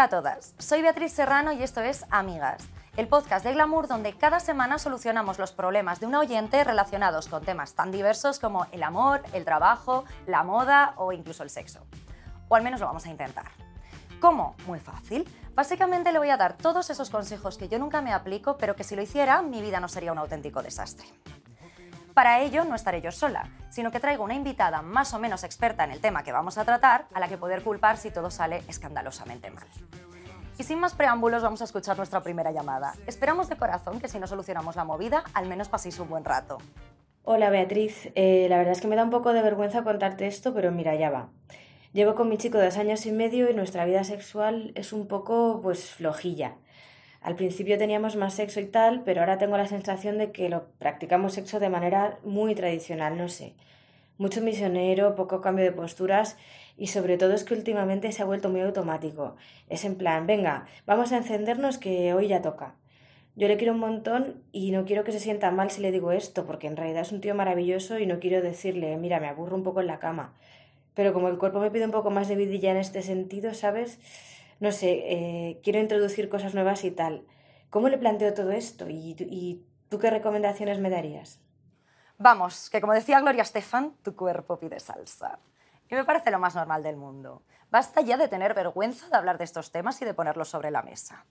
Hola a todas, soy Beatriz Serrano y esto es Amigas, el podcast de Glamour donde cada semana solucionamos los problemas de un oyente relacionados con temas tan diversos como el amor, el trabajo, la moda o incluso el sexo. O al menos lo vamos a intentar. ¿Cómo? Muy fácil. Básicamente le voy a dar todos esos consejos que yo nunca me aplico, pero que si lo hiciera, mi vida no sería un auténtico desastre. Para ello no estaré yo sola, sino que traigo una invitada más o menos experta en el tema que vamos a tratar, a la que poder culpar si todo sale escandalosamente mal. Y sin más preámbulos vamos a escuchar nuestra primera llamada. Esperamos de corazón que si no solucionamos la movida, al menos paséis un buen rato. Hola Beatriz, eh, la verdad es que me da un poco de vergüenza contarte esto, pero mira, ya va. Llevo con mi chico dos años y medio y nuestra vida sexual es un poco, pues, flojilla al principio teníamos más sexo y tal, pero ahora tengo la sensación de que lo practicamos sexo de manera muy tradicional, no sé. Mucho misionero, poco cambio de posturas y sobre todo es que últimamente se ha vuelto muy automático. Es en plan, venga, vamos a encendernos que hoy ya toca. Yo le quiero un montón y no quiero que se sienta mal si le digo esto, porque en realidad es un tío maravilloso y no quiero decirle, mira, me aburro un poco en la cama. Pero como el cuerpo me pide un poco más de vidilla en este sentido, ¿sabes? no sé, eh, quiero introducir cosas nuevas y tal. ¿Cómo le planteo todo esto? ¿Y, y tú qué recomendaciones me darías? Vamos, que como decía Gloria Estefan, tu cuerpo pide salsa. Y me parece lo más normal del mundo. Basta ya de tener vergüenza de hablar de estos temas y de ponerlos sobre la mesa.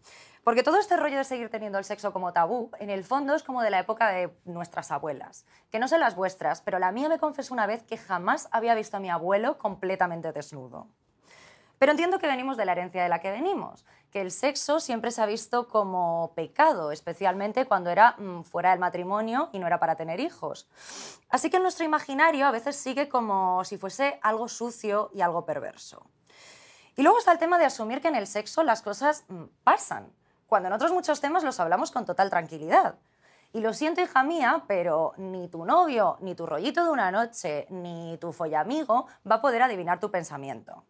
Porque todo este rollo de seguir teniendo el sexo como tabú, en el fondo es como de la época de nuestras abuelas. Que no sé las vuestras, pero la mía me confesó una vez que jamás había visto a mi abuelo completamente desnudo. Pero entiendo que venimos de la herencia de la que venimos, que el sexo siempre se ha visto como pecado, especialmente cuando era mm, fuera del matrimonio y no era para tener hijos. Así que nuestro imaginario a veces sigue como si fuese algo sucio y algo perverso. Y luego está el tema de asumir que en el sexo las cosas mm, pasan, cuando en otros muchos temas los hablamos con total tranquilidad. Y lo siento, hija mía, pero ni tu novio, ni tu rollito de una noche, ni tu follamigo va a poder adivinar tu pensamiento.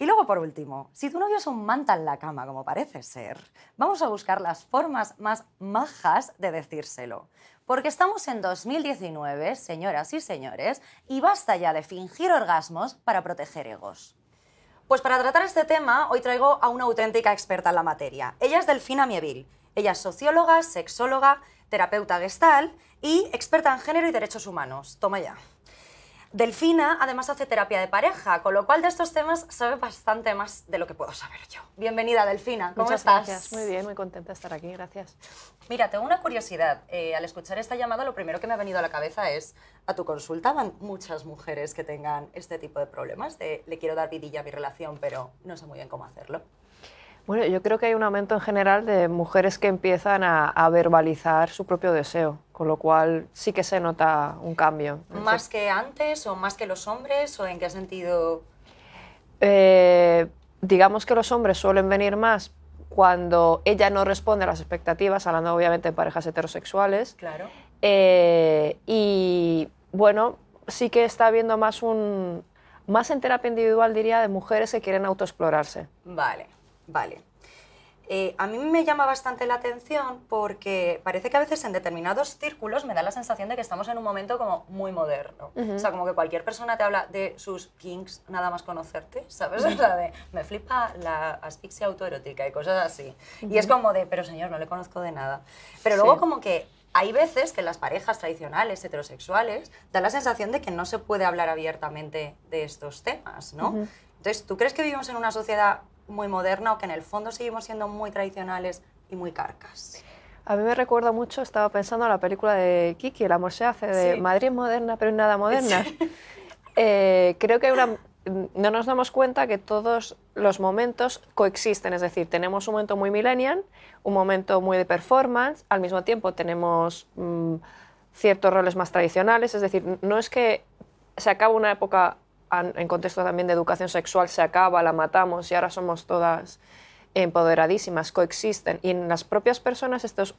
Y luego, por último, si tu novio es un manta en la cama, como parece ser, vamos a buscar las formas más majas de decírselo. Porque estamos en 2019, señoras y señores, y basta ya de fingir orgasmos para proteger egos. Pues para tratar este tema, hoy traigo a una auténtica experta en la materia. Ella es Delfina Mieville. Ella es socióloga, sexóloga, terapeuta gestal y experta en género y derechos humanos. Toma ya. Delfina además hace terapia de pareja, con lo cual de estos temas sabe bastante más de lo que puedo saber yo. Bienvenida, Delfina. ¿Cómo Muchas estás? Gracias. Muy bien, muy contenta de estar aquí, gracias. Mira, tengo una curiosidad. Eh, al escuchar esta llamada, lo primero que me ha venido a la cabeza es, a tu consulta van muchas mujeres que tengan este tipo de problemas, le quiero dar vidilla a mi relación, pero no sé muy bien cómo hacerlo. Bueno, yo creo que hay un aumento en general de mujeres que empiezan a, verbalizar su propio deseo, con lo cual sí que se nota un cambio. ¿Más que antes o más que los hombres o en qué sentido? Eh, digamos que los hombres suelen venir más cuando ella no responde a las expectativas, hablando obviamente de parejas heterosexuales. Claro. Eh, y bueno, sí que está habiendo más un más en terapia individual diría de mujeres que quieren autoexplorarse. Vale. Vale. Eh, a mí me llama bastante la atención porque parece que a veces en determinados círculos me da la sensación de que estamos en un momento como muy moderno. O sea, como que cualquier persona te habla de sus kinks nada más conocerte, ¿sabes? O sea, me flipa la asfixia autoerótica y cosas así. Y es como de, pero señor, no le conozco de nada. Pero luego como que hay veces que las parejas tradicionales, heterosexuales, dan la sensación de que no se puede hablar abiertamente de estos temas, ¿no? Entonces, ¿tú crees que vivimos en una sociedad muy moderna o que en el fondo seguimos siendo muy tradicionales y muy carcas. A mí me recuerda mucho, estaba pensando en la película de Kiki, El amor se hace, de Madrid moderna, pero nada moderna. Eh, creo que no nos damos cuenta que todos los momentos coexisten, es decir, tenemos un momento muy millennial, un momento muy de performance, al mismo tiempo tenemos mm, ciertos roles más tradicionales, es decir, no es que se acabe una época en contexto también de educación sexual se acaba, la matamos y ahora somos todas empoderadísimas, coexisten. Y en las propias personas estos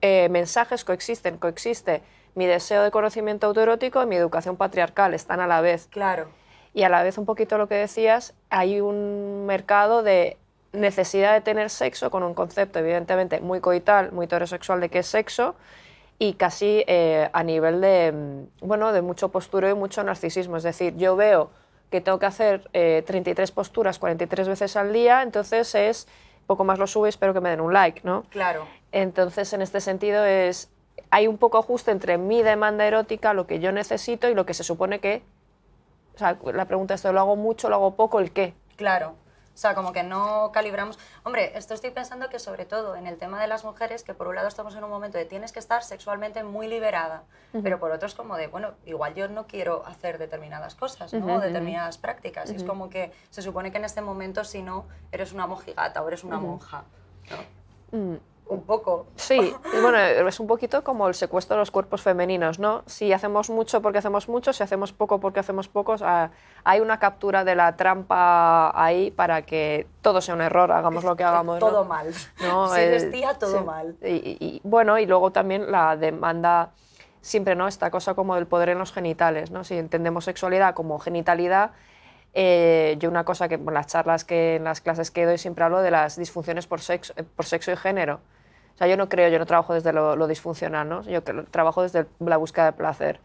eh, mensajes coexisten, coexiste mi deseo de conocimiento autoerótico y mi educación patriarcal, están a la vez. Claro. Y a la vez un poquito lo que decías, hay un mercado de necesidad de tener sexo con un concepto evidentemente muy coital, muy heterosexual de qué es sexo y casi eh, a nivel de, mm, bueno, de mucho posturo y mucho narcisismo. Es decir, yo veo que tengo que hacer eh, 33 posturas 43 veces al día, entonces es poco más lo subo y espero que me den un like, ¿no? Claro. Entonces, en este sentido es hay un poco ajuste entre mi demanda erótica, lo que yo necesito y lo que se supone que o sea, la pregunta es, ¿lo hago mucho, lo hago poco, el qué? Claro. O sea, como que no calibramos. Hombre, esto estoy pensando que sobre todo en el tema de las mujeres, que por un lado estamos en un momento de tienes que estar sexualmente muy liberada, pero por otro es como de, bueno, igual yo no quiero hacer determinadas cosas, ¿no? determinadas prácticas. es como que se supone que en este momento si no, eres una mojigata o eres una monja. ¿no? Mm, un poco. Sí, bueno, es un poquito como el secuestro de los cuerpos femeninos, ¿no? Si hacemos mucho porque hacemos mucho, si hacemos poco porque hacemos pocos, hay una captura de la trampa ahí para que todo sea un error, hagamos lo que hagamos. Todo mal. ¿No? Se vestía todo mal. Y, y, bueno, y luego también la demanda siempre, ¿no? Esta cosa como del poder en los genitales, ¿no? Si entendemos sexualidad como genitalidad, eh, yo una cosa que en las charlas, que en las clases que doy, siempre hablo de las disfunciones por sexo, eh, por sexo y género. O sea, yo no creo, yo no trabajo desde lo, disfuncional, ¿no? Yo trabajo desde la búsqueda de placer.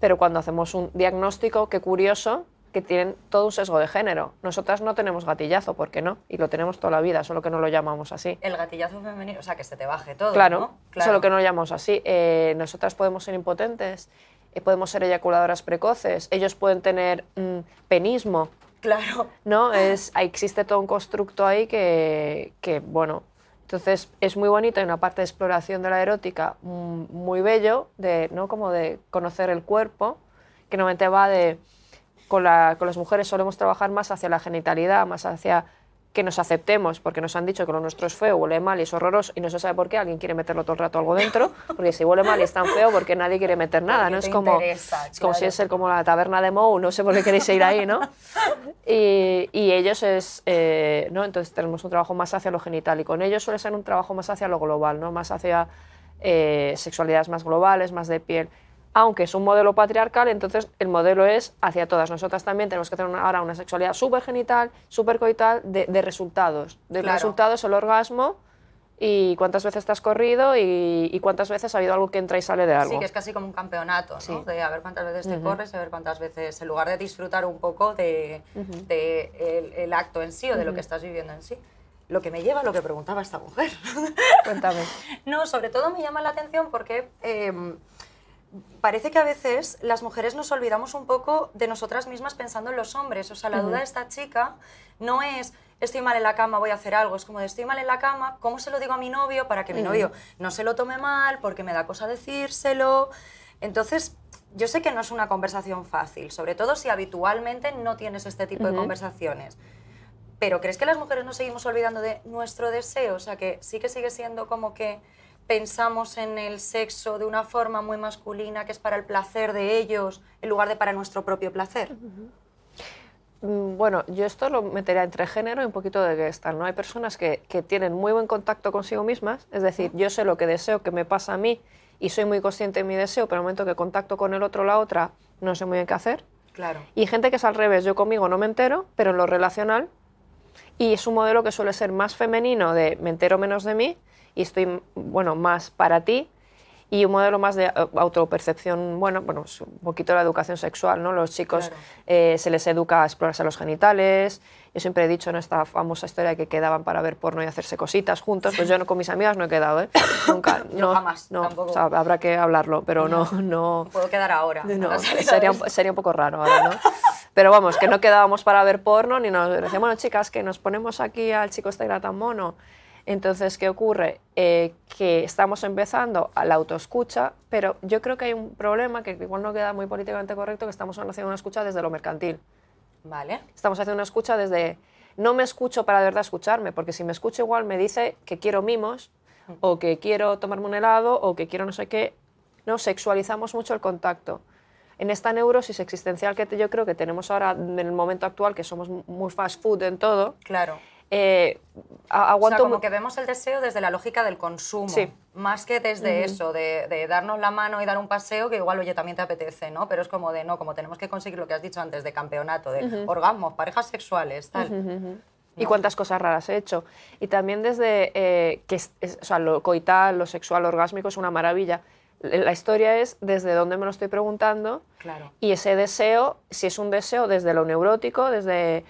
Pero cuando hacemos un diagnóstico, qué curioso, que tienen todo un sesgo de género. Nosotras no tenemos gatillazo, ¿por qué no? Y lo tenemos toda la vida, solo que no lo llamamos así. El gatillazo femenino, o sea, que se te baje todo. Claro, ¿no? solo que no lo llamamos así. Eh, nosotras podemos ser impotentes, eh, podemos ser eyaculadoras precoces, ellos pueden tener mm, penismo. Claro. ¿No? Es, existe todo un constructo ahí que, que, bueno, entonces es muy bonito, hay una parte de exploración de la erótica mm, muy bello, de, ¿no? como de conocer el cuerpo, que normalmente va de, con, la, con las mujeres solemos trabajar más hacia la genitalidad, más hacia que nos aceptemos, porque nos han dicho que lo nuestro es feo, huele mal y es horroroso, y no se sabe por qué alguien quiere meterlo todo el rato algo dentro, porque si huele mal y es tan feo, porque nadie quiere meter nada, ¿no? Es como, es como si es el, como la taberna de Moe, no sé por qué queréis ir ahí, ¿no? Y, y ellos es, eh, ¿no? Entonces tenemos un trabajo más hacia lo genital, y con ellos suele ser un trabajo más hacia lo global, ¿no? Más hacia eh, sexualidades más globales, más de piel aunque es un modelo patriarcal, entonces el modelo es hacia todas. Nosotras también tenemos que tener ahora una sexualidad súper genital, súper coital, de, resultados. De resultados, el orgasmo y cuántas veces te has corrido y, cuántas veces ha habido algo que entra y sale de algo. Sí, que es casi como un campeonato, ¿no? De a ver cuántas veces te corres, a ver cuántas veces, en lugar de disfrutar un poco de, el, acto en sí o de lo que estás viviendo en sí. Lo que me lleva a lo que preguntaba esta mujer. Cuéntame. no, sobre todo me llama la atención porque... Em, parece que a veces las mujeres nos olvidamos un poco de nosotras mismas pensando en los hombres. O sea, la duda de esta chica no es estoy mal en la cama, voy a hacer algo. Es como de estoy mal en la cama, ¿cómo se lo digo a mi novio para que mi novio no se lo tome mal porque me da cosa decírselo? Entonces, yo sé que no es una conversación fácil, sobre todo si habitualmente no tienes este tipo de conversaciones. Pero ¿crees que las mujeres nos seguimos olvidando de nuestro deseo? O sea, que sí que sigue siendo como que pensamos en el sexo de una forma muy masculina, que es para el placer de ellos, en lugar de para nuestro propio placer. Mm, bueno, yo esto lo metería entre género y un poquito de gestal, ¿no? Hay personas que, tienen muy buen contacto consigo mismas, es decir, yo sé lo que deseo que me pasa a mí y soy muy consciente de mi deseo, pero en el momento que contacto con el otro o la otra, no sé muy bien qué hacer. Claro. Y gente que es al revés, yo conmigo no me entero, pero en lo relacional. Y es un modelo que suele ser más femenino de me entero menos de mí y estoy, bueno, más para ti. Y un modelo más de eh, autopercepción, bueno, bueno, un poquito la educación sexual, ¿no? Los chicos eh, se les educa a explorarse los genitales. Yo siempre he dicho en esta famosa historia que quedaban para ver porno y hacerse cositas juntos, pues yo no, con mis amigas no he quedado, ¿eh? Nunca. No, no, habrá que hablarlo, pero no, no... puedo quedar ahora. No, sería, un poco raro ahora, ¿no? Pero vamos, que no quedábamos para ver porno, ni nos decíamos, bueno, chicas, que nos ponemos aquí al chico este era tan mono. Entonces, ¿qué ocurre? Eh, que estamos empezando a la autoescucha, pero yo creo que hay un problema que igual no queda muy políticamente correcto, que estamos haciendo una escucha desde lo mercantil. Vale. Estamos haciendo una escucha desde... No me escucho para de verdad escucharme, porque si me escucho igual me dice que quiero mimos, o que quiero tomarme un helado, o que quiero no sé qué. No, sexualizamos mucho el contacto en esta neurosis existencial que yo creo que tenemos ahora en el momento actual, que somos muy fast food en todo, claro eh, aguanto... como que vemos el deseo desde la lógica del consumo, más que desde eso, de, darnos la mano y dar un paseo, que igual, oye, también te apetece, ¿no? Pero es como de, no, como tenemos que conseguir lo que has dicho antes de campeonato, de orgasmos, parejas sexuales, tal. y cuántas cosas raras he hecho. Y también desde eh, que o sea, lo coital, lo sexual, orgásmico es una maravilla. Eh, la historia es desde dónde me lo estoy preguntando claro. y ese deseo, si es un deseo desde lo neurótico, desde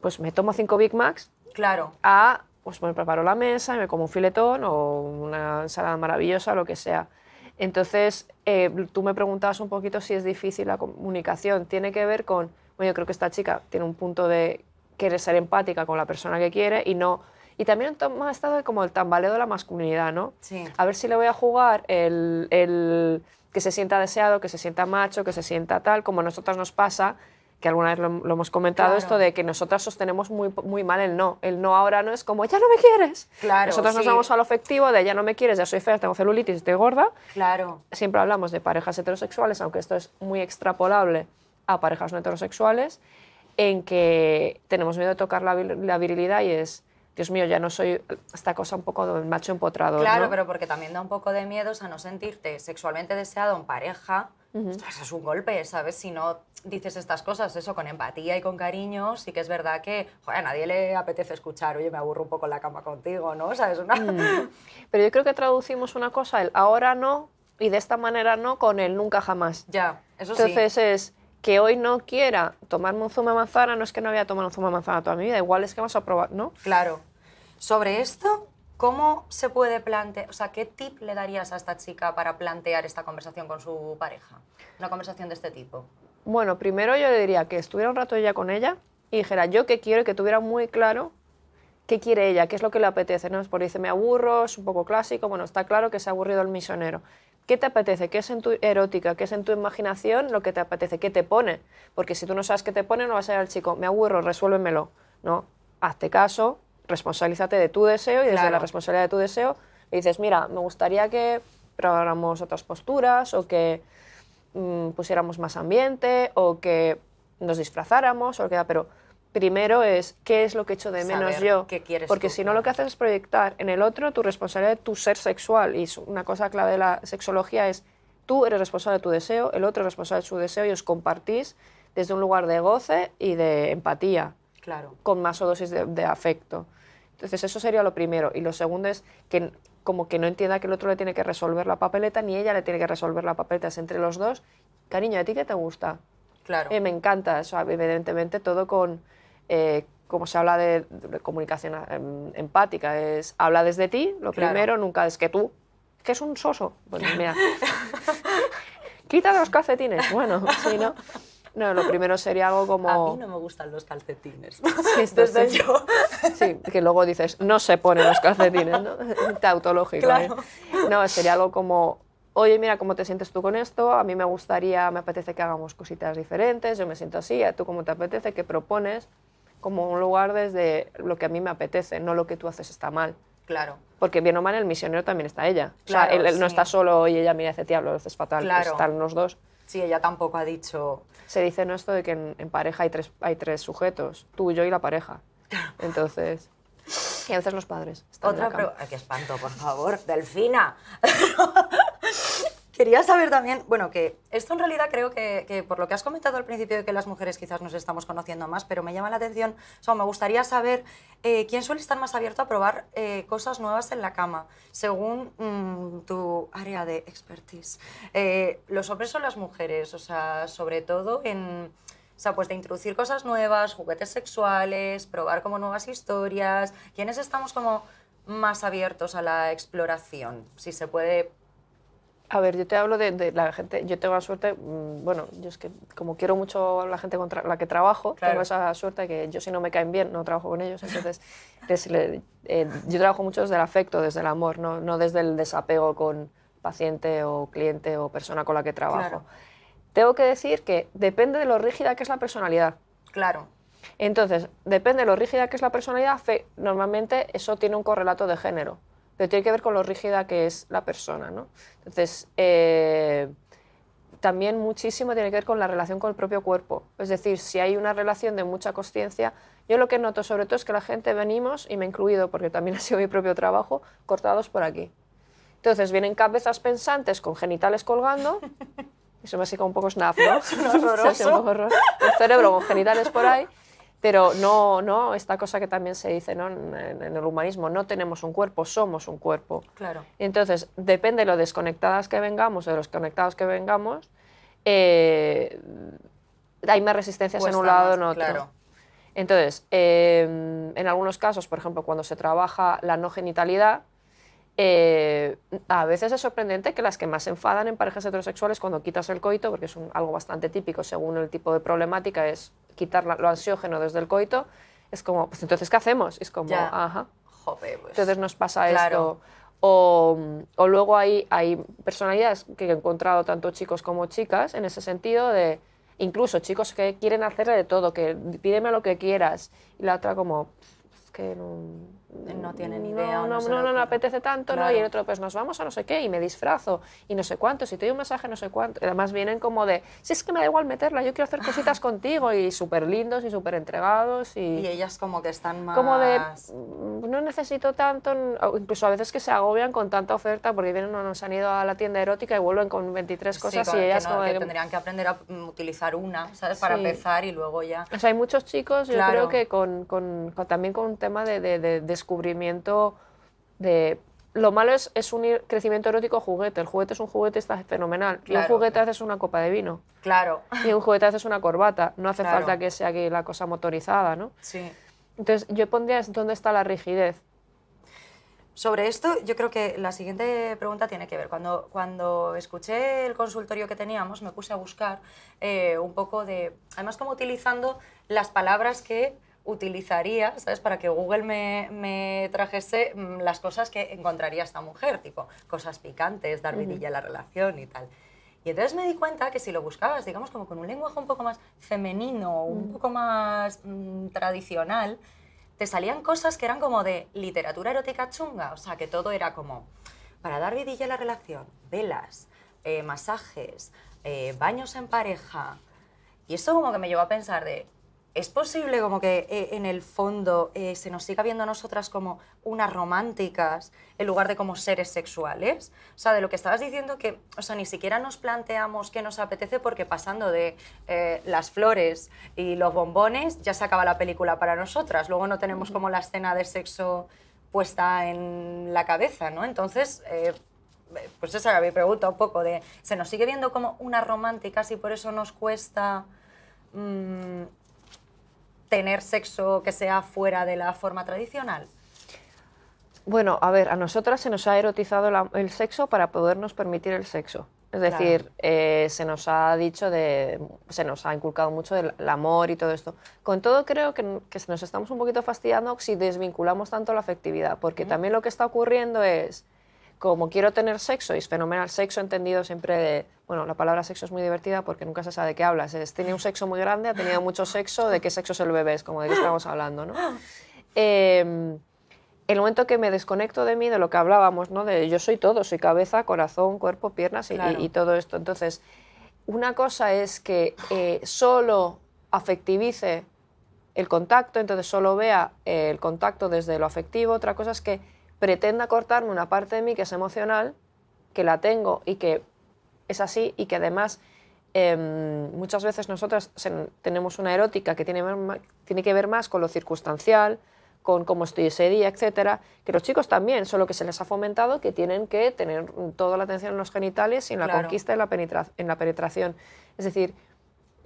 pues me tomo cinco Big Macs Claro. A, pues me preparo la mesa y me como un filetón o una ensalada maravillosa, lo que sea. Entonces, eh, tú me preguntabas un poquito si es difícil la comunicación. Tiene que ver con, bueno, yo creo que esta chica tiene un punto de querer ser empática con la persona que quiere y no... Y también ha estado como el tambaleo de la masculinidad, ¿no? A ver si le voy a jugar el, el que se sienta deseado, que se sienta macho, que se sienta tal, como a nosotras nos pasa, que alguna vez lo, hemos comentado, esto de que nosotras sostenemos muy, muy mal el no. El no ahora no es como, ya no me quieres. Claro, Nosotros nos vamos al efectivo de, ya no me quieres, ya soy fea, tengo celulitis, estoy gorda. Claro. Siempre hablamos de parejas heterosexuales, aunque esto es muy extrapolable a parejas no heterosexuales, en que tenemos miedo de tocar la, virilidad y es... Dios mío, ya no soy esta cosa un poco del macho empotrado. Claro, pero porque también da un poco de miedos a no sentirte sexualmente deseado en pareja, eso es un golpe, ¿sabes? Si no dices estas cosas, eso, con empatía y con cariño, sí que es verdad que a nadie le apetece escuchar, oye, me aburro un poco en la cama contigo, ¿no? ¿Sabes? Una... Mm. Pero yo creo que traducimos una cosa, el ahora no y de esta manera no con el nunca jamás. Ya, eso Entonces es que hoy no quiera tomarme un zumo de manzana, no es que no había tomado un zumo de manzana toda mi vida, igual es que vas a probar, ¿no? Claro. Sobre esto, ¿Cómo se puede plantear, o sea, qué tip le darías a esta chica para plantear esta conversación con su pareja? Una conversación de este tipo. Bueno, primero yo le diría que estuviera un rato ella con ella y dijera yo qué quiero y que tuviera muy claro qué quiere ella, qué es lo que le apetece. No es por dice me aburro, es un poco clásico, bueno, está claro que se ha aburrido el misionero. ¿Qué te apetece? ¿Qué es en tu erótica? ¿Qué es en tu imaginación lo que te apetece? ¿Qué te pone? Porque si tú no sabes qué te pone, no vas a ir al chico, me aburro, resuélvemelo. No, hazte caso, responsabilízate de tu deseo y desde la responsabilidad de tu deseo le dices, mira, me gustaría que probáramos otras posturas o que mm, pusiéramos más ambiente o que nos disfrazáramos o que pero primero es qué es lo que echo de menos yo, quieres porque si no lo que haces es proyectar en el otro tu responsabilidad de tu ser sexual y una cosa clave de la sexología es tú eres responsable de tu deseo, el otro es responsable de su deseo y os compartís desde un lugar de goce y de empatía claro. con más o dosis de, afecto. Entonces eso sería lo primero. Y lo segundo es que como que no entienda que el otro le tiene que resolver la papeleta, ni ella le tiene que resolver la papeleta, es entre los dos. Cariño, ¿a ti qué te gusta? Claro. Eh, me encanta eso, evidentemente todo con, eh, como se habla de, comunicación eh, em, empática, es habla desde ti, lo primero, nunca es que tú, que es un soso. Pues mira, quita los calcetines, bueno, sí, ¿no? No, lo primero sería algo como... A mí no me gustan los calcetines. esto es de yo. que luego dices, no se ponen los calcetines, ¿no? Tautológico. ¿eh? Claro. ¿eh? No, sería algo como, oye, mira cómo te sientes tú con esto, a mí me gustaría, me apetece que hagamos cositas diferentes, yo me siento así, a tú cómo te apetece, Que propones, como un lugar desde lo que a mí me apetece, no lo que tú haces está mal. Claro. Porque bien o mal el misionero también está ella. o sea, él, no está solo y ella, mira, ese diablo, lo haces fatal, pues están los dos. Sí, ella tampoco ha dicho... Se dice no esto de que en, pareja hay tres, hay tres sujetos, tú, yo y la pareja. Entonces... Y a los padres. Otra pregunta. Qué espanto, por favor. Delfina. Quería saber también, bueno, que esto en realidad creo que, por lo que has comentado al principio de que las mujeres quizás nos estamos conociendo más, pero me llama la atención, o sea, me gustaría saber eh, quién suele estar más abierto a probar eh, cosas nuevas en la cama, según mm, tu área de expertise. Eh, ¿Los hombres o las mujeres? O sea, sobre todo en... O sea, pues de introducir cosas nuevas, juguetes sexuales, probar como nuevas historias. ¿Quiénes estamos como más abiertos a la exploración? Si se puede a ver, yo te hablo de, la gente, yo tengo la suerte, mm, bueno, yo es que como quiero mucho a la gente con la que trabajo, tengo esa suerte que yo si no me caen bien, no trabajo con ellos, entonces eh, yo trabajo mucho desde el afecto, desde el amor, no, desde el desapego con paciente o cliente o persona con la que trabajo. Tengo que decir que depende de lo rígida que es la personalidad. Claro. Entonces, depende de lo rígida que es la personalidad, normalmente eso tiene un correlato de género pero tiene que ver con lo rígida que es la persona. ¿no? Entonces, eh, también muchísimo tiene que ver con la relación con el propio cuerpo. Es decir, si hay una relación de mucha conciencia, yo lo que noto sobre todo es que la gente venimos, y me he incluido porque también ha sido mi propio trabajo, cortados por aquí. Entonces vienen cabezas pensantes con genitales colgando. Eso me ha sido un poco snap, ¿no? un El cerebro con genitales por ahí pero no, no esta cosa que también se dice en, el humanismo, no tenemos un cuerpo, somos un cuerpo. Claro. Entonces, depende de lo desconectadas que vengamos, de los conectados que vengamos, eh, hay más resistencias en un lado o en otro. Claro. Entonces, eh, en algunos casos, por ejemplo, cuando se trabaja la no genitalidad, eh, a veces es sorprendente que las que más se enfadan en parejas heterosexuales cuando quitas el coito, porque es algo bastante típico según el tipo de problemática, es quitar lo ansiógeno desde el coito, es como, pues entonces, ¿qué hacemos? Es como, ajá. pues, entonces nos pasa esto. O, luego hay, hay personalidades que he encontrado, tanto chicos como chicas, en ese sentido de incluso chicos que quieren hacer de todo, que pídeme lo que quieras. Y la otra como, que no no tienen idea. No, no, no, apetece tanto, ¿no? Y el otro, pues nos vamos a no sé qué, y me disfrazo, y no sé cuánto, si te doy un mensaje no sé cuánto. Además vienen como de, si es que me da igual meterla, yo quiero hacer cositas contigo, y súper lindos y súper entregados. Y, ellas como que están más... Como de, mm, no necesito tanto, incluso a veces que se agobian con tanta oferta, porque vienen o nos han ido a la tienda erótica y vuelven con 23 cosas y ellas como... Que tendrían que aprender a mm, utilizar una, ¿sabes? Para empezar y luego ya... O hay muchos chicos, yo creo que con, también con un tema de descubrimiento de... Lo malo es, un crecimiento erótico juguete. El juguete es un juguete, está fenomenal. Y un juguete haces una copa de vino. Claro. Y un juguete haces una corbata. No hace falta que sea aquí la cosa motorizada, ¿no? Sí. Entonces, yo pondría dónde está la rigidez. Sobre esto, yo creo que la siguiente pregunta tiene que ver. Cuando, cuando escuché el consultorio que teníamos, me puse a buscar eh, un poco de, además como utilizando las palabras que utilizaría, ¿sabes? Para que Google me, trajese mm, las cosas que encontraría esta mujer, tipo cosas picantes, dar vidilla a la relación y tal. Y entonces me di cuenta que si lo buscabas, digamos, como con un lenguaje un poco más femenino, un poco más mm, tradicional, te salían cosas que eran como de literatura erótica chunga, o sea, que todo era como para dar vidilla a la relación, velas, eh, masajes, eh, baños en pareja. Y eso como que me llevó a pensar de, ¿Es posible como que eh, en el fondo eh, se nos siga viendo a nosotras como unas románticas en lugar de como seres sexuales? O sea, de lo que estabas diciendo que, o sea, ni siquiera nos planteamos qué nos apetece porque pasando de eh, las flores y los bombones ya se acaba la película para nosotras. Luego no tenemos como la escena de sexo puesta en la cabeza, ¿no? Entonces pues esa era mi pregunta un poco de, ¿se nos sigue viendo como unas románticas y por eso nos cuesta mm, tener sexo que sea fuera de la forma tradicional? Bueno, a ver, a nosotras se nos ha erotizado el sexo para podernos permitir el sexo. Es decir, eh, se nos ha dicho de, se nos ha inculcado mucho el amor y todo esto. Con todo creo que, nos estamos un poquito fastidiando si desvinculamos tanto la afectividad, porque también lo que está ocurriendo es, como quiero tener sexo, y es fenomenal, sexo entendido siempre de, bueno, la palabra sexo es muy divertida porque nunca se sabe de qué hablas, es, tiene un sexo muy grande, ha tenido mucho sexo, de qué sexo es el bebé, es como de qué estamos hablando, ¿no? Em, el momento que me desconecto de mí, de lo que hablábamos, ¿no? De yo soy todo, soy cabeza, corazón, cuerpo, piernas y, todo esto. Entonces, una cosa es que eh, solo afectivice el contacto, entonces solo vea eh, el contacto desde lo afectivo, otra cosa es que pretenda cortarme una parte de mí que es emocional, que la tengo y que es así y que además em, muchas veces nosotras tenemos una erótica que tiene, que ver más con lo circunstancial, con cómo estoy ese día, etcétera, que los chicos también, solo que se les ha fomentado que tienen que tener toda la atención en los genitales y en la conquista y en la penetración. Es decir,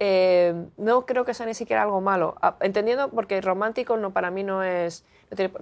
eh, no creo que sea ni siquiera algo malo. Ah, entendiendo, porque romántico no, para mí no es.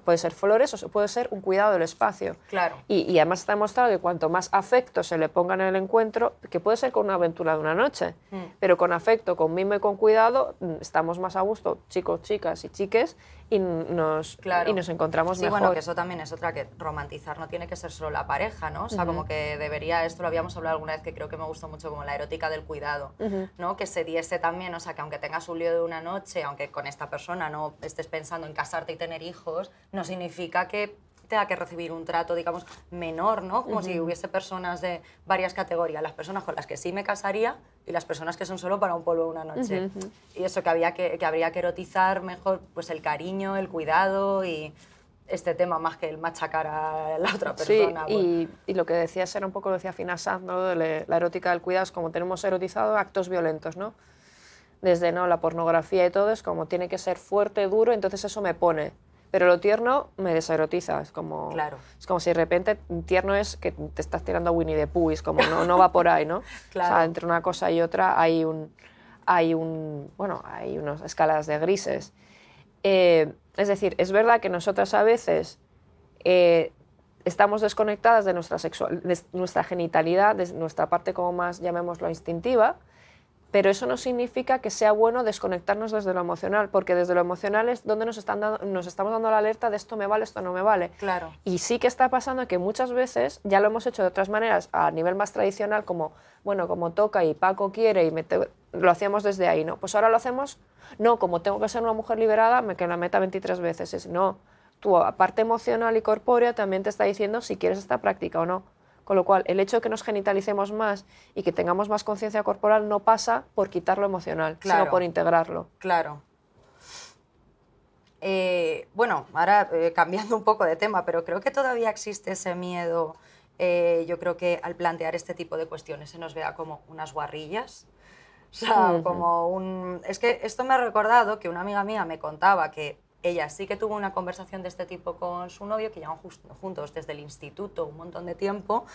Puede ser flores o puede ser un cuidado del espacio. Claro. Y, además está demostrado que cuanto más afecto se le ponga en el encuentro, que puede ser con una aventura de una noche, mm. pero con afecto, con mimo y con cuidado, mm, estamos más a gusto, chicos, chicas y chiques, y nos, encontramos y nos encontramos sí, bueno, que eso también es otra, que romantizar no tiene que ser solo la pareja, ¿no? O sea, como que debería, esto lo habíamos hablado alguna vez, que creo que me gustó mucho, como la erótica del cuidado, ¿no? Que se diese también, o sea, que aunque tengas un lío de una noche, aunque con esta persona no estés pensando en casarte y tener hijos, no significa que tenga que recibir un trato, digamos, menor, ¿no? Como si hubiese personas de varias categorías, las personas con las que sí me casaría y las personas que son solo para un polvo una noche. Y eso que, había que, que habría que erotizar mejor pues el cariño, el cuidado y este tema más que el machacar a la otra persona. Sí, pues. y, lo que decía era un poco, lo decía Finasaz, ¿no? la erótica del cuidado es como tenemos erotizado actos violentos, ¿no? Desde ¿no? la pornografía y todo es como tiene que ser fuerte, duro, entonces eso me pone pero lo tierno me deserotiza. Es como, es como si de repente tierno es que te estás tirando a Winnie the Pooh, es como no, no va por ahí, ¿no? O sea, entre una cosa y otra hay un, hay un, bueno, hay unas escalas de grises. Eh, es decir, es verdad que nosotras a veces eh, estamos desconectadas de nuestra, sexual, de nuestra genitalidad, de nuestra parte como más, llamémoslo, instintiva, pero eso no significa que sea bueno desconectarnos desde lo emocional, porque desde lo emocional es donde nos, están dando, nos estamos dando la alerta de esto me vale, esto no me vale. Claro. Y sí que está pasando que muchas veces ya lo hemos hecho de otras maneras, a nivel más tradicional, como, bueno, como toca y Paco quiere y lo hacíamos desde ahí, ¿no? Pues ahora lo hacemos, no, como tengo que ser una mujer liberada, me que la meta 23 veces, es no. Tu parte emocional y corpórea también te está diciendo si quieres esta práctica o no. Con lo cual, el hecho de que nos genitalicemos más y que tengamos más conciencia corporal no pasa por quitar lo emocional, sino por integrarlo. Claro. Eh, bueno, ahora eh, cambiando un poco de tema, pero creo que todavía existe ese miedo. Eh, yo creo que al plantear este tipo de cuestiones se nos vea como unas guarrillas. O sea, como un... Es que esto me ha recordado que una amiga mía me contaba que ella sí que tuvo una conversación de este tipo con su novio, que llevan juntos desde el instituto un montón de tiempo,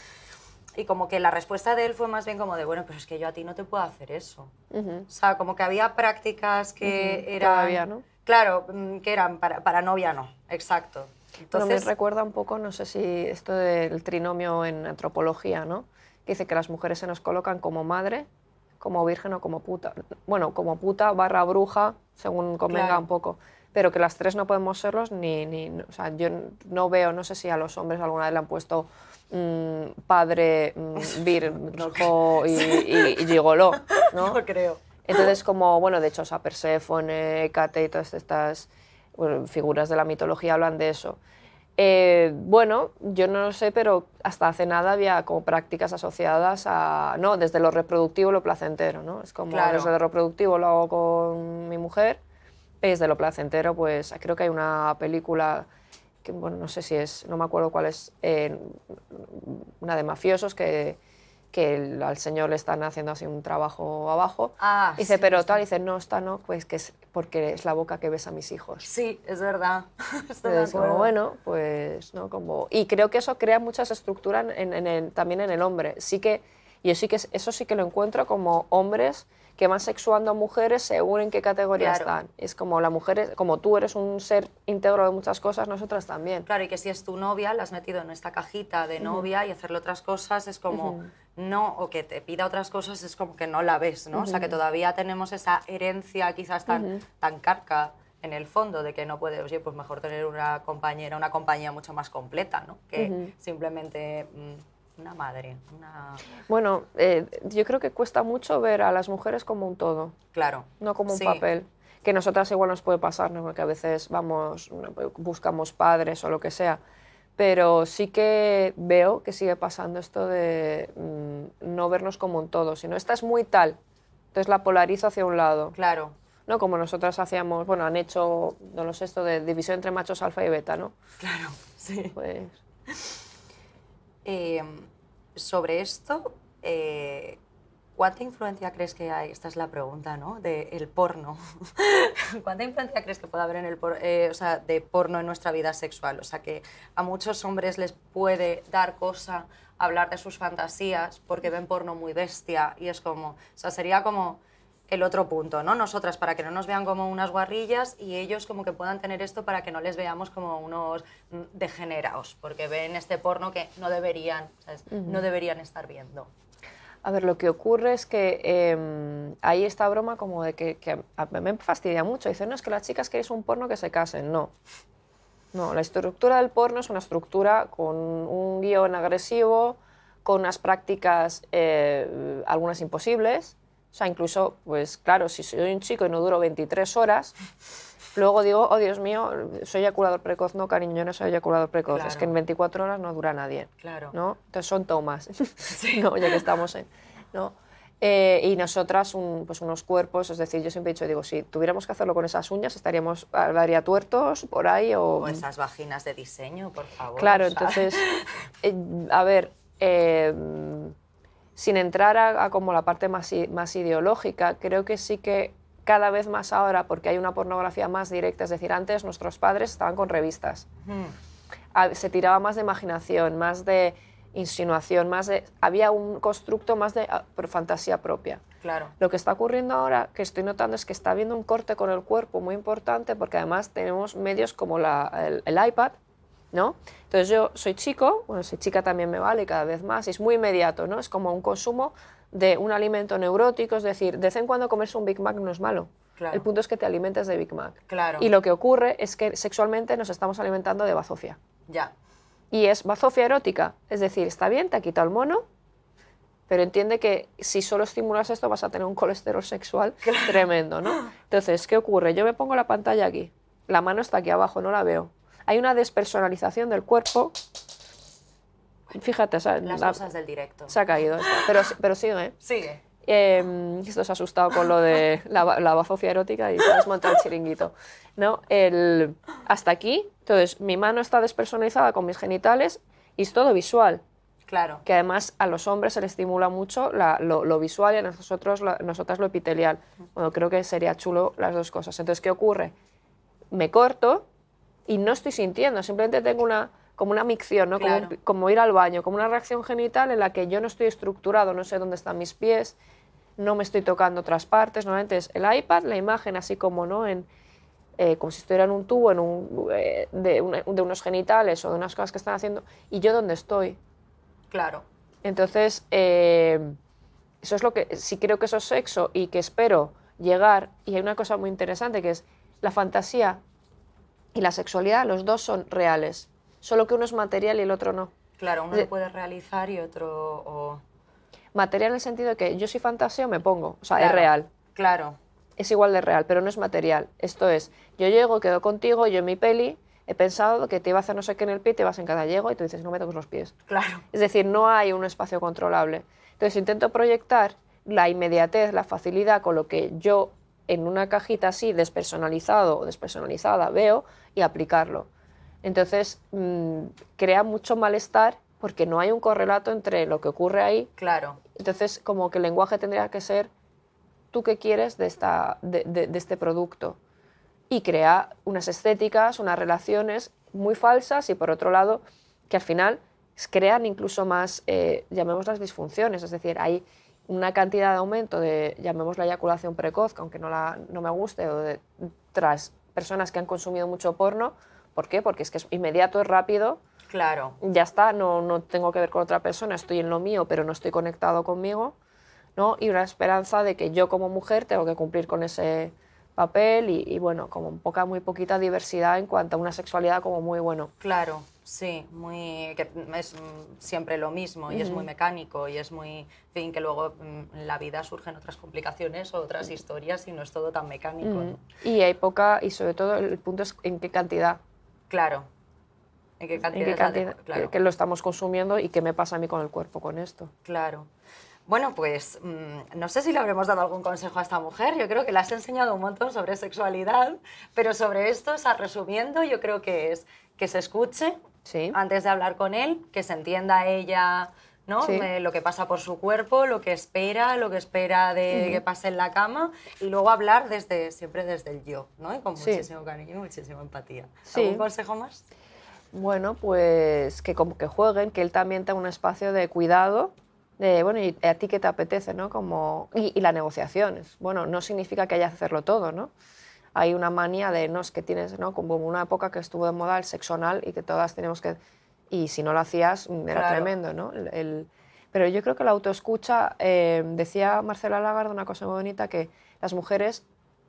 y como que la respuesta de él fue más bien como de, bueno, pero es que yo a ti no te puedo hacer eso. O sea, como que había prácticas que era eran... ¿no? Claro, mm, que eran para, novia no, exacto. Entonces... recuerda un poco, no sé si esto del trinomio en antropología, ¿no? Que dice que las mujeres se nos colocan como madre, como virgen o como puta. Bueno, como puta barra bruja, según convenga un poco pero que las tres no podemos serlos ni, ni o sea, yo no veo, no sé si a los hombres alguna vez le han puesto mm, padre, mm, vir, virgo y, y, ¿no? creo. Entonces, como, bueno, de hecho, o sea, Perséfone, Cate y todas estas figuras de la mitología hablan de eso. Eh, bueno, yo no lo sé, pero hasta hace nada había como prácticas asociadas a, no, desde lo reproductivo lo placentero, ¿no? Es como claro. desde lo reproductivo lo hago con mi mujer, es de lo placentero, pues creo que hay una película que, bueno, no sé si es, no me acuerdo cuál es, eh, una de mafiosos que, que al señor le están haciendo así un trabajo abajo. Ah, dice, pero tal, dice, no, está no, pues que es porque es la boca que ves a mis hijos. Sí, es verdad. bueno, pues, ¿no? Como, y creo que eso crea muchas estructuras también en el hombre. Sí que, yo sí que eso sí que lo encuentro como hombres que más sexuando a mujeres según en qué categoría están. Es como la mujer, como tú eres un ser íntegro de muchas cosas, nosotras también. Claro, y que si es tu novia, la has metido en esta cajita de novia y hacerle otras cosas es como no, o que te pida otras cosas es como que no la ves, ¿no? O sea, que todavía tenemos esa herencia quizás tan, tan carca en el fondo, de que no puede, oye, pues mejor tener una compañera, una compañía mucho más completa, ¿no? Que simplemente... Mm, una madre. Una... Bueno, eh, yo creo que cuesta mucho ver a las mujeres como un todo. Claro. No como un papel. Que nosotras igual nos puede pasar, ¿no? porque a veces vamos, buscamos padres o lo que sea. Pero sí que veo que sigue pasando esto de mm, no vernos como un todo, sino esta es muy tal. Entonces la polarizo hacia un lado. Claro. ¿no? Como nosotras hacíamos, bueno, han hecho, no lo sé, esto de división entre machos alfa y beta, ¿no? Claro, sí. Pues... Em, sobre esto, eh, ¿cuánta influencia crees que hay? Esta es la pregunta, ¿no? Del porno. ¿Cuánta influencia crees que puede haber en el eh, de porno en nuestra vida sexual? O sea, que a muchos hombres les puede dar cosa hablar de sus fantasías porque ven porno muy bestia y es como, o sea, sería como el otro punto, ¿no? Nosotras para que no nos vean como unas guarrillas y ellos como que puedan tener esto para que no les veamos como unos mm, degenerados, porque ven este porno que no deberían, no deberían estar viendo. A ver, lo que ocurre es que em, hay esta broma como de que, me fastidia mucho. Dicen, no, es que las chicas queréis un porno que se casen. No. No, la estructura del porno es una estructura con un guión agresivo, con unas prácticas, eh, algunas imposibles, o sea, incluso, pues claro, si soy un chico y no duro 23 horas, luego digo, oh Dios mío, soy eyaculador precoz. No, cariño, yo no soy eyaculador precoz. Es que en 24 horas no dura nadie. Claro. ¿no? Entonces son tomas. Sí. ya que estamos en. Eh, y nosotras, pues unos cuerpos, es decir, yo siempre he dicho, digo, si tuviéramos que hacerlo con esas uñas, estaríamos, daría tuertos por ahí o... esas vaginas de diseño, por favor. Claro, entonces, eh, a ver, eh, sin entrar a, como la parte más, más ideológica, creo que sí que cada vez más ahora, porque hay una pornografía más directa, es decir, antes nuestros padres estaban con revistas. Se tiraba más de imaginación, más de insinuación, más de, había un constructo más de fantasía propia. Claro. Lo que está ocurriendo ahora, que estoy notando, es que está habiendo un corte con el cuerpo muy importante, porque además tenemos medios como el, iPad, entonces yo soy chico, bueno, soy chica también me vale cada vez más, y es muy inmediato, ¿no? Es como un consumo de un alimento neurótico, es decir, de vez en cuando comerse un Big Mac no es malo. El punto es que te alimentes de Big Mac. Claro. Y lo que ocurre es que sexualmente nos estamos alimentando de bazofia. Ya. Y es bazofia erótica, es decir, está bien, te ha quitado el mono, pero entiende que si solo estimulas esto vas a tener un colesterol sexual tremendo, ¿no? Entonces, ¿qué ocurre? Yo me pongo la pantalla aquí, la mano está aquí abajo, no la veo hay una despersonalización del cuerpo. Fíjate, las cosas del directo. Se ha caído pero, pero sigue. Sigue. Em, esto se ha asustado con lo de la, la erótica y se ha el chiringuito. ¿no? hasta aquí, entonces mi mano está despersonalizada con mis genitales y es todo visual. Claro. Que además a los hombres se les estimula mucho lo, visual y a nosotros, nosotras lo epitelial. Bueno, creo que sería chulo las dos cosas. Entonces, ¿qué ocurre? Me corto, y no estoy sintiendo, simplemente tengo una como una micción, ¿no? Como, ir al baño, como una reacción genital en la que yo no estoy estructurado, no sé dónde están mis pies, no me estoy tocando otras partes. Normalmente es el iPad, la imagen así como no en eh, como si estuviera en un tubo en un, eh, de, unos genitales o de unas cosas que están haciendo y yo dónde estoy. Claro. Entonces eh, eso es lo que sí creo que eso es sexo y que espero llegar y hay una cosa muy interesante que es la fantasía y la sexualidad, los dos son reales, solo que uno es material y el otro no. Claro, uno lo puede realizar y otro... Material en el sentido de que yo si fantaseo, me pongo, o sea, es real. Claro. Es igual de real, pero no es material. Esto es, yo llego, quedo contigo, yo en mi peli, he pensado que te iba a hacer no sé qué en el pie, te vas en cada llego y tú dices, no me toques los pies. Claro. Es decir, no hay un espacio controlable. Entonces intento proyectar la inmediatez, la facilidad con lo que yo en una cajita así, despersonalizado o despersonalizada, veo y aplicarlo. Entonces, mm, crea mucho malestar porque no hay un correlato entre lo que ocurre ahí. Claro. Entonces, como que el lenguaje tendría que ser tú qué quieres de, esta, de, este producto. Y crea unas estéticas, unas relaciones muy falsas y por otro lado, que al final crean incluso más, eh, llamémoslas disfunciones, es decir, hay una cantidad de aumento de, llamemos eyaculación precoz, aunque no, la, no me guste, o de tras personas que han consumido mucho porno. ¿Por qué? Porque es que es inmediato, es rápido. Claro. Ya está, no, no tengo que ver con otra persona, estoy en lo mío, pero no estoy conectado conmigo. ¿no? Y una esperanza de que yo como mujer tengo que cumplir con ese, papel y, bueno, como poca, muy poquita diversidad en cuanto a una sexualidad como muy bueno. Claro, sí, muy, que es mm, siempre lo mismo y es muy mecánico y es muy, en fin, que luego mm, en la vida surgen otras complicaciones o otras historias y no es todo tan mecánico. Y hay poca, y sobre todo el punto es en qué cantidad. Claro. ¿En qué cantidad? Eh, que lo estamos consumiendo y qué me pasa a mí con el cuerpo con esto. Claro. Bueno, pues mm, no sé si le habremos dado algún consejo a esta mujer. Yo creo que le has enseñado un montón sobre sexualidad, pero sobre esto, o sea, resumiendo, yo creo que es que se escuche sí. antes de hablar con él, que se entienda ella ¿no? Eh, lo que pasa por su cuerpo, lo que espera, lo que espera de que pase en la cama y luego hablar desde, siempre desde el yo, ¿no? Y con muchísimo cariño y muchísima empatía. ¿Algún consejo más? Bueno, pues que como que jueguen, que él también tenga un espacio de cuidado bueno, ¿y a ti qué te apetece? ¿no? Como, y, las negociaciones. Bueno, no significa que hayas que hacerlo todo, ¿no? Hay una manía de, no, es que tienes, ¿no? Como una época que estuvo de moda el sexo y que todas teníamos que... Y si no lo hacías, mm, era tremendo, ¿no? El, pero yo creo que la autoescucha, eh, decía Marcela Lagarde una cosa muy bonita, que las mujeres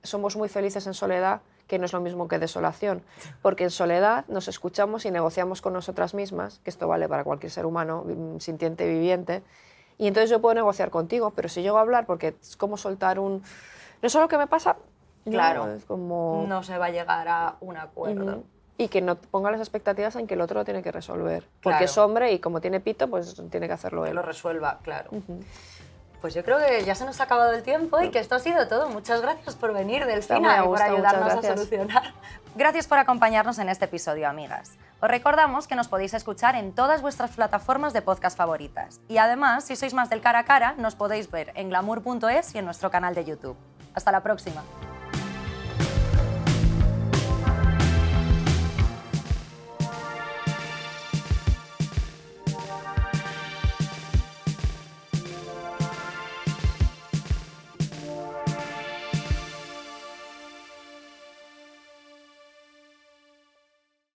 somos muy felices en soledad, que no es lo mismo que desolación, porque en soledad nos escuchamos y negociamos con nosotras mismas, que esto vale para cualquier ser humano mm, sintiente y viviente, y entonces yo puedo negociar contigo, pero si llego a hablar, porque es como soltar un... No es lo que me pasa, claro, no, es como... no se va a llegar a un acuerdo. Y que no ponga las expectativas en que el otro lo tiene que resolver. Porque es hombre y como tiene pito, pues tiene que hacerlo él. Que lo resuelva, claro. Pues yo creo que ya se nos ha acabado el tiempo y que esto ha sido todo. Muchas gracias por venir del cine y por ayudarnos a solucionar Gracias por acompañarnos en este episodio, amigas. Os recordamos que nos podéis escuchar en todas vuestras plataformas de podcast favoritas. Y además, si sois más del cara a cara, nos podéis ver en glamour.es y en nuestro canal de YouTube. Hasta la próxima.